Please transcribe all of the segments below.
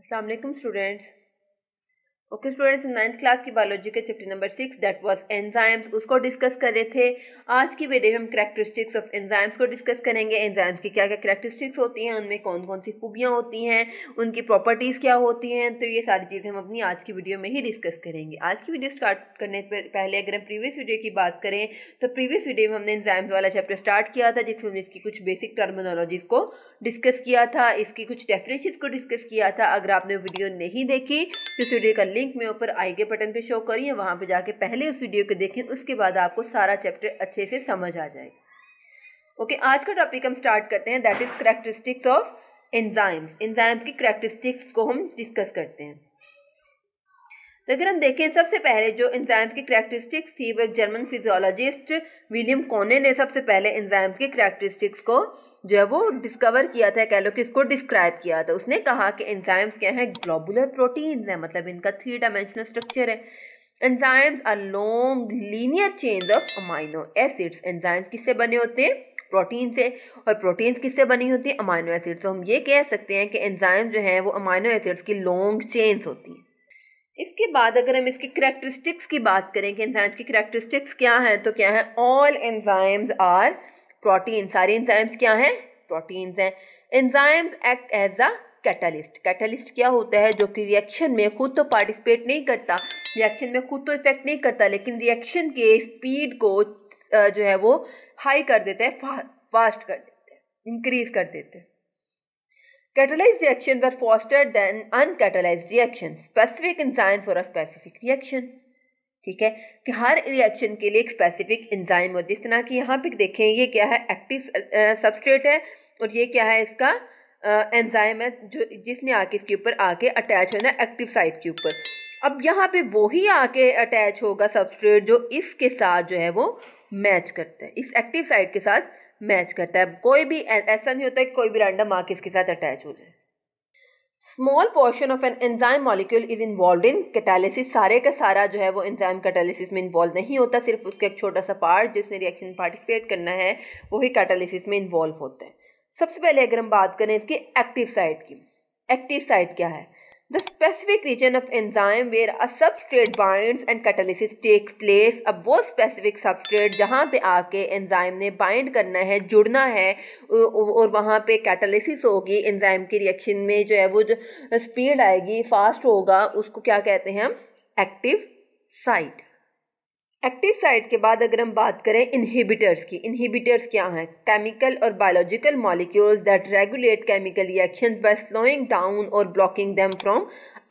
Assalamualaikum students. Okay students ninth class की biology के chapter number six that was enzymes उसको discuss कर रहे थे आज की वीडियो में हम करेक्टरिस्टिक्स ऑफ एंजाइम्स को डिस्कस करेंगे एंजाइम्स की क्या क्या करेक्टरिस्टिक्स होती हैं उनमें कौन कौन सी खूबियाँ होती हैं उनकी प्रॉपर्टीज़ क्या होती हैं तो ये सारी चीज़ें हम अपनी आज की वीडियो में ही डिस्कस करेंगे आज की वीडियो स्टार्ट करने पर पहले अगर हम प्रीवियस वीडियो की बात करें तो प्रीवियस वीडियो में हमने एंजाइम्स वाला चैप्टर स्टार्ट किया था जिसमें हमने इसकी कुछ बेसिक टर्मिनोलॉजीज को डिस्कस किया था इसकी कुछ डेफिनेशन को डिस्कस किया था अगर आपने वीडियो नहीं देखी जिस वीडियो का लिंक मैं ऊपर आई के बटन पे शो करी है वहाँ पे जाके पहले उस वीडियो को देखें उसके बाद आपको सारा चैप्टर अच्छे से समझ आ जाएगा ओके okay, आज का टॉपिक हम स्टार्ट करते हैं that is characteristics of enzymes enzymes की करेक्टरिस्टिक्स को हम डिस्कस करते हैं तो अगर हम देखें सबसे पहले जो एंजाइम्स की करेक्टरिस्टिक्स थी वो एक जर्मन फिजियोलॉजिस्ट विलियम कोने ने सबसे पहले एंजाइम्स की करेक्टरिस्टिक्स को जो है वो डिस्कवर किया था कह लो कि इसको डिस्क्राइब किया था उसने कहा कि एंजाइम्स क्या हैं ग्लोबुलर प्रोटीन्स हैं मतलब इनका थ्री डायमेंशनल स्ट्रक्चर है enzymes are long linear change of amino acids enzymes किससे बने होते हैं प्रोटीन से और प्रोटीन्स किससे बनी होती है अमाइनो एसिड्स तो हम ये कह सकते हैं कि एंजाइम जो हैं वो अमाइनो एसिड्स की लॉन्ग चेन्स होती हैं इसके बाद अगर हम इसकी करेक्टरिस्टिक्स की बात करें कि एंजाइम्स की करेक्टरिस्टिक्स क्या हैं तो क्या है ऑल एंजाइम्स आर प्रोटीन सारे इंजाइम्स क्या हैं प्रोटीन्स हैं enzymes act as a catalyst catalyst क्या होता है जो कि रिएक्शन में खुद तो पार्टिसिपेट नहीं करता रिएक्शन में खुद तो इफेक्ट नहीं करता लेकिन रिएक्शन के स्पीड को जो है वो हाई कर देता है फास्ट कर देते हैं इंक्रीज कर देता है Catalyzed reactions are faster than uncatalyzed reactions. Specific enzymes for a specific reaction ठीक है कि हर रिएक्शन के लिए एक स्पेसिफिक इंजाइम हो जिस तरह की यहाँ पे देखें ये क्या है एक्टिव सबस्ट्रेट है और ये क्या है इसका एंजाइम है जो जिसने आके इसके ऊपर आके अटैच होना एक्टिव साइट के ऊपर अब यहाँ पे वही आके अटैच होगा सबस्ट्रेट जो इसके साथ जो है वो मैच करता है इस एक्टिव साइट के साथ मैच करता है कोई भी ऐसा नहीं होता है कोई भी रैंडम आके इसके साथ अटैच हो जाए small portion of an enzyme molecule is involve in catalysis सारे का सारा जो है वो एंजाइम कैटालिसिस में इन्वॉल्व नहीं होता सिर्फ उसका एक छोटा सा पार्ट जिसने रिएक्शन पार्टिसिपेट करना है वही कैटालिसिस में इन्वॉल्व होता है सबसे पहले अगर हम बात करें इसकी एक्टिव साइट की एक्टिव साइट क्या है the specific region of enzyme where a substrate binds and catalysis takes place अब वो स्पेसिफिक सबस्ट्रेट जहाँ पे आके एंजाइम ने बाइंड करना है जुड़ना है और वहाँ पे कैटालिसिस होगी एंजाइम की रिएक्शन में जो है वो जो स्पीड आएगी फास्ट होगा उसको क्या कहते हैं हम एक्टिव साइट एक्टिव साइट के बाद अगर हम बात करें इनहिबिटर्स की इनहिबिटर्स क्या हैं केमिकल और biological molecules that regulate chemical reactions by slowing down और ब्लॉकिंग देम फ्रॉम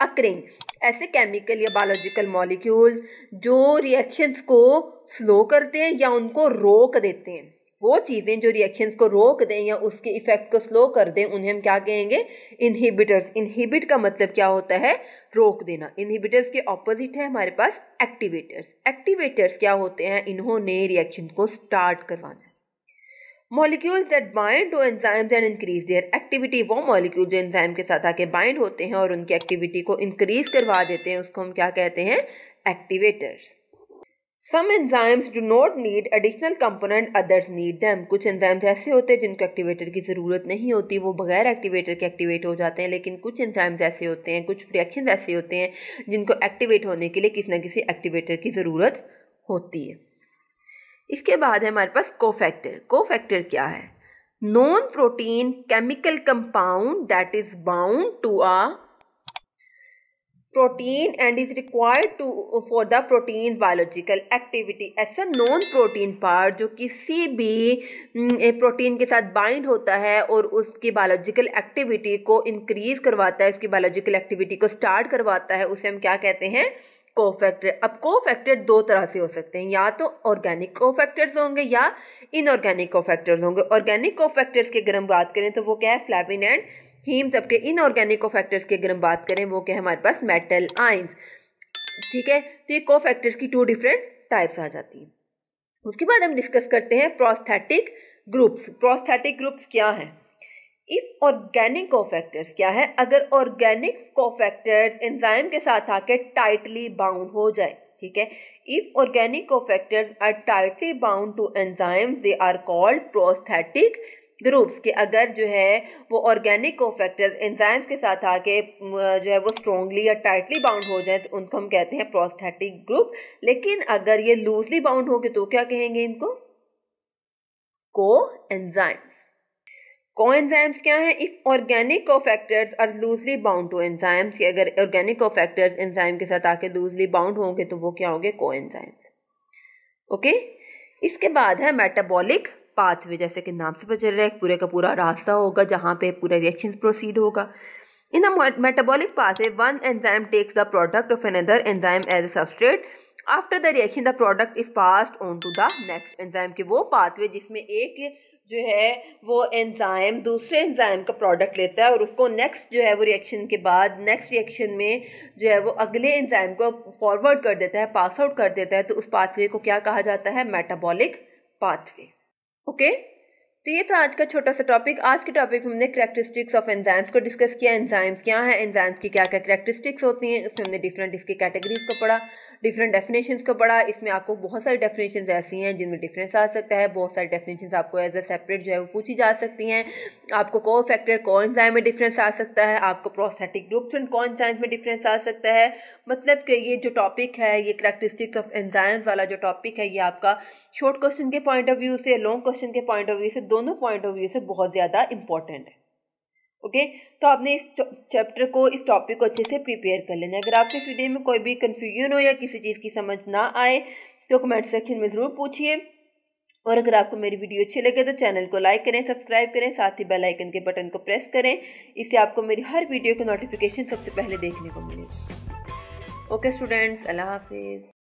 अकरिंग ऐसे केमिकल या बायोलॉजिकल मॉलिक्यूल्स जो रिएक्शंस को स्लो करते हैं या उनको रोक देते हैं वो चीज़ें जो रिएक्शंस को रोक दें या उसके इफेक्ट को स्लो कर दें उन्हें हम क्या कहेंगे इनहिबिटर्स इनहिबिट का मतलब क्या होता है रोक देना इनहिबिटर्स के ऑपोजिट है हमारे पास एक्टिवेटर्स एक्टिवेटर्स क्या होते हैं इन्होंने रिएक्शन को स्टार्ट करवाना molecules that bind to enzymes and increase their activity वो मॉलिक्यूल जो एंजाइम के साथ आके बाइंड होते हैं और उनकी एक्टिविटी को इंक्रीज करवा देते हैं उसको हम क्या कहते हैं activators some enzymes do not need additional component others need them कुछ एंजाइम्स ऐसे होते हैं जिनको एक्टिवेटर की ज़रूरत नहीं होती वो बगैर एक्टिवेटर के एक्टिवेट हो जाते हैं लेकिन कुछ एंजाइम्स ऐसे होते हैं कुछ रिएक्शन ऐसे होते हैं जिनको एक्टिवेट होने के लिए किसी ना किसी एक्टिवेटर की ज़रूरत होती है इसके बाद है हमारे पास कोफैक्टर कोफैक्टर क्या है non protein chemical compound that is bound to a protein and is required to for the protein biological activity ऐसा नॉन प्रोटीन पार्ट जो किसी भी प्रोटीन हम्म, के साथ बाइंड होता है और उसकी बायोलॉजिकल एक्टिविटी को इंक्रीज करवाता है उसकी बायोलॉजिकल एक्टिविटी को स्टार्ट करवाता है उसे हम क्या कहते हैं कोफैक्टर अब कोफैक्टर दो तरह से हो सकते हैं या तो ऑर्गेनिक कोफैक्टर्स होंगे या इनऑर्गेनिक कोफैक्टर्स होंगे ऑर्गेनिक कोफैक्टर्स की अगर हम बात करें तो वो क्या है फ्लैविन एंड हीम जबकि इनऑर्गेनिक कोफैक्टर्स की अगर हम बात करें वो क्या हमारे पास मेटल आइंस ठीक है तो ये कोफैक्टर्स की टू डिफरेंट टाइप्स आ जाती हैं उसके बाद हम डिस्कस करते हैं प्रोस्थेटिक ग्रुप्स प्रोस्थेटिक ग्रुप्स क्या हैं इफ ऑर्गेनिक कोफैक्टर्स क्या है अगर ऑर्गेनिक कोफैक्टर्स एंजाइम के साथ आके टाइटली बाउंड हो जाए ठीक है if organic cofactors are tightly bound to enzymes they are called prosthetic groups के अगर जो है वो ऑर्गेनिक कोफैक्टर्स एंजाइम्स के साथ आके जो है वो स्ट्रॉन्गली या टाइटली बाउंड हो जाए तो उनको हम कहते हैं प्रोस्थेटिक ग्रुप लेकिन अगर ये लूजली बाउंड हो तो क्या कहेंगे इनको को एंजाइम्स एंजाइम्स क्या है if organic cofactors are loosely bound to enzymes कि अगर ऑर्गेनिक कोफैक्टर्स एंजाइम के साथ आके लूजली बाउंड होंगे तो वो क्या होंगे को एंजाइम्स ओके okay? इसके बाद है मेटाबॉलिक पाथवे जैसे कि नाम से पता चल रहा है पूरे का पूरा रास्ता होगा जहाँ पे पूरा रिएक्शन प्रोसीड होगा in the metabolic pathway one enzyme takes the product of another enzyme as a substrate after the reaction the product is passed on to the next enzyme के वो पाथवे जिसमें एक जो है वो एंजाइम दूसरे enzyme का प्रोडक्ट लेता है और उसको नेक्स्ट जो है वो रिएक्शन के बाद नेक्स्ट रिएक्शन में जो है वो अगले एंजाइम को फॉरवर्ड कर देता है पास आउट कर देता है तो उस पाथवे को क्या कहा जाता है मेटाबॉलिक पाथवे ओके तो ये था आज का छोटा सा टॉपिक आज के टॉपिक में हमने करेक्टरिस्टिक्स ऑफ एंजाइम्स को डिस्कस किया एंजाइम्स क्या है एंजाइम्स की क्या क्या करेक्टरिस्टिक्स होती हैं उसमें हमने डिफरेंट इसकी कैटेगरीज को पढ़ा डिफरेंट डेफिनेशन का पढ़ा इसमें आपको बहुत सारी डेफिनेशन ऐसी हैं जिनमें डिफरेंस आ सकता है बहुत सारी डेफिनेशन आपको एज अ सेपरेट जो है वो पूछी जा सकती हैं आपको को फैक्टर को एंजाइम में डिफरेंस आ सकता है आपको प्रोस्थेटिक ग्रुप्स एंड को में डिफरेंस आ सकता है मतलब कि ये जो टॉपिक है ये करेक्टरिस्टिक्स ऑफ एंजाइम्स वाला जो टॉपिक है ये आपका शॉर्ट क्वेश्चन के पॉइंट ऑफ व्यू से लॉन्ग क्वेश्चन के पॉइंट ऑफ व्यू से दोनों पॉइंट ऑफ व्यू से बहुत ज़्यादा इंपॉर्टेंट है ओके तो आपने इस चैप्टर को इस टॉपिक को अच्छे से प्रिपेयर कर लेना अगर आपके इस वीडियो में कोई भी कन्फ्यूजन हो या किसी चीज़ की समझ ना आए तो कमेंट सेक्शन में ज़रूर पूछिए और अगर आपको मेरी वीडियो अच्छी लगे तो चैनल को लाइक करें सब्सक्राइब करें साथ ही बेल आइकन के बटन को प्रेस करें इससे आपको मेरी हर वीडियो के नोटिफिकेशन सबसे पहले देखने को मिलेगी ओके स्टूडेंट्स अल्लाह हाफिज़